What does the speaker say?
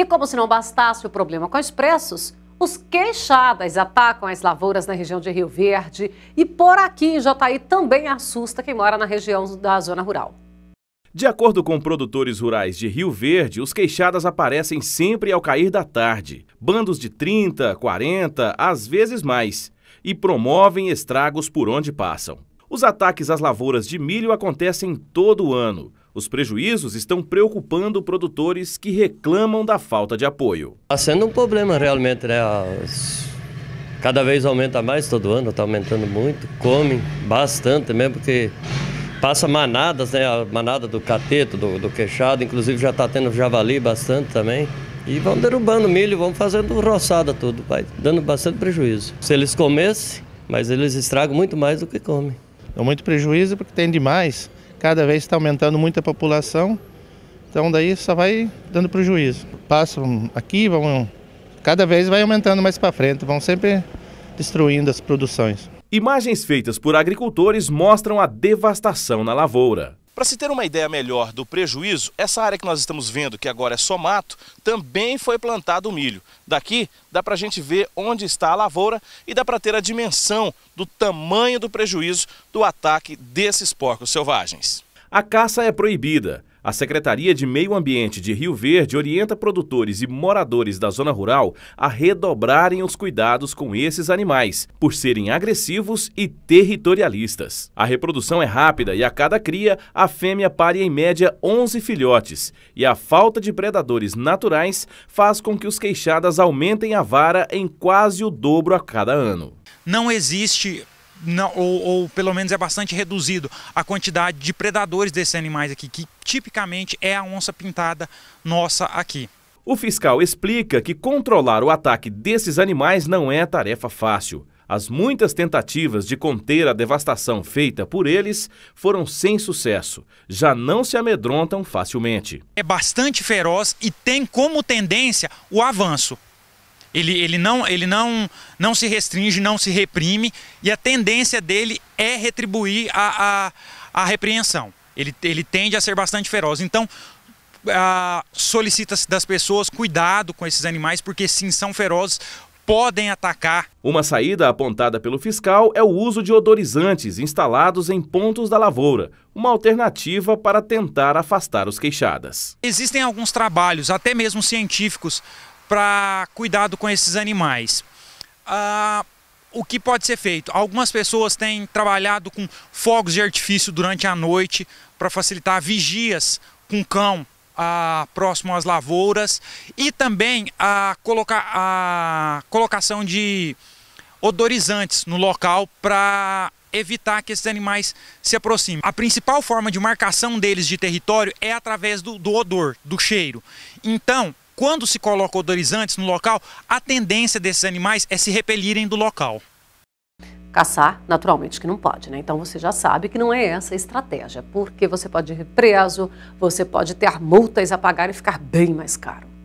E como se não bastasse o problema com os preços, os queixadas atacam as lavouras na região de Rio Verde e por aqui em Jataí também assusta quem mora na região da zona rural. De acordo com produtores rurais de Rio Verde, os queixadas aparecem sempre ao cair da tarde, bandos de 30, 40, às vezes mais, e promovem estragos por onde passam. Os ataques às lavouras de milho acontecem todo ano, os prejuízos estão preocupando produtores que reclamam da falta de apoio. Está sendo um problema realmente, né? As... Cada vez aumenta mais todo ano, está aumentando muito. Comem bastante mesmo, porque passa manadas, né? A manada do cateto, do, do queixado, inclusive já está tendo javali bastante também. E vão derrubando milho, vão fazendo roçada tudo, vai dando bastante prejuízo. Se eles comessem, mas eles estragam muito mais do que comem. É muito prejuízo porque tem demais cada vez está aumentando muito a população, então daí só vai dando para o juízo. Passam aqui, vão cada vez vai aumentando mais para frente, vão sempre destruindo as produções. Imagens feitas por agricultores mostram a devastação na lavoura. Para se ter uma ideia melhor do prejuízo, essa área que nós estamos vendo, que agora é só mato, também foi plantado milho. Daqui dá para a gente ver onde está a lavoura e dá para ter a dimensão do tamanho do prejuízo do ataque desses porcos selvagens. A caça é proibida, a Secretaria de Meio Ambiente de Rio Verde orienta produtores e moradores da zona rural a redobrarem os cuidados com esses animais, por serem agressivos e territorialistas. A reprodução é rápida e a cada cria, a fêmea pare em média 11 filhotes, e a falta de predadores naturais faz com que os queixadas aumentem a vara em quase o dobro a cada ano. Não existe não, ou, ou, pelo menos é bastante reduzido a quantidade de predadores desses animais aqui, que tipicamente é a onça pintada nossa aqui. O fiscal explica que controlar o ataque desses animais não é tarefa fácil. As muitas tentativas de conter a devastação feita por eles foram sem sucesso. Já não se amedrontam facilmente. É bastante feroz e tem como tendência o avanço. Ele, ele, não, ele não, não se restringe, não se reprime, e a tendência dele é retribuir a, a, a repreensão. Ele, ele tende a ser bastante feroz. Então, solicita-se das pessoas cuidado com esses animais, porque sim, são ferozes, podem atacar. Uma saída apontada pelo fiscal é o uso de odorizantes instalados em pontos da lavoura, uma alternativa para tentar afastar os queixadas. Existem alguns trabalhos, até mesmo científicos, para cuidado com esses animais. Ah, o que pode ser feito? Algumas pessoas têm trabalhado com fogos de artifício durante a noite para facilitar vigias com cão ah, próximo às lavouras e também a, coloca a colocação de odorizantes no local para evitar que esses animais se aproximem. A principal forma de marcação deles de território é através do, do odor, do cheiro. Então, quando se coloca odorizantes no local, a tendência desses animais é se repelirem do local. Caçar, naturalmente que não pode, né? Então você já sabe que não é essa a estratégia, porque você pode ir preso, você pode ter multas a pagar e ficar bem mais caro.